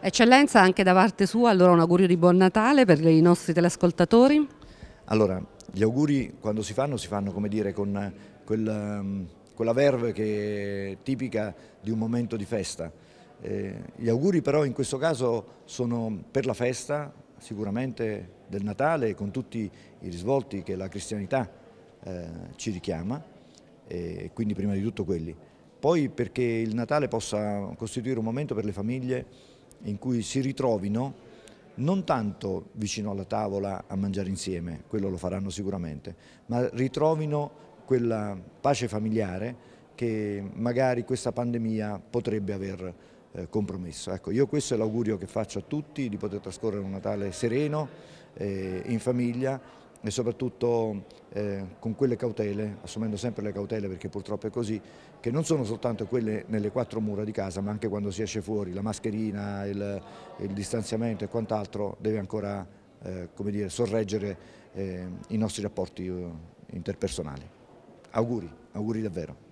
Eccellenza, anche da parte sua, allora un augurio di buon Natale per i nostri teleascoltatori. Allora, gli auguri quando si fanno si fanno come dire con quella, um, quella verve che è tipica di un momento di festa. Eh, gli auguri però in questo caso sono per la festa sicuramente del Natale con tutti i risvolti che la cristianità eh, ci richiama e quindi prima di tutto quelli. Poi perché il Natale possa costituire un momento per le famiglie in cui si ritrovino non tanto vicino alla tavola a mangiare insieme, quello lo faranno sicuramente, ma ritrovino quella pace familiare che magari questa pandemia potrebbe aver eh, compromesso. Ecco, io questo è l'augurio che faccio a tutti, di poter trascorrere un Natale sereno, eh, in famiglia e soprattutto eh, con quelle cautele, assumendo sempre le cautele perché purtroppo è così, che non sono soltanto quelle nelle quattro mura di casa ma anche quando si esce fuori, la mascherina, il, il distanziamento e quant'altro deve ancora eh, dire, sorreggere eh, i nostri rapporti eh, interpersonali. Auguri, auguri davvero.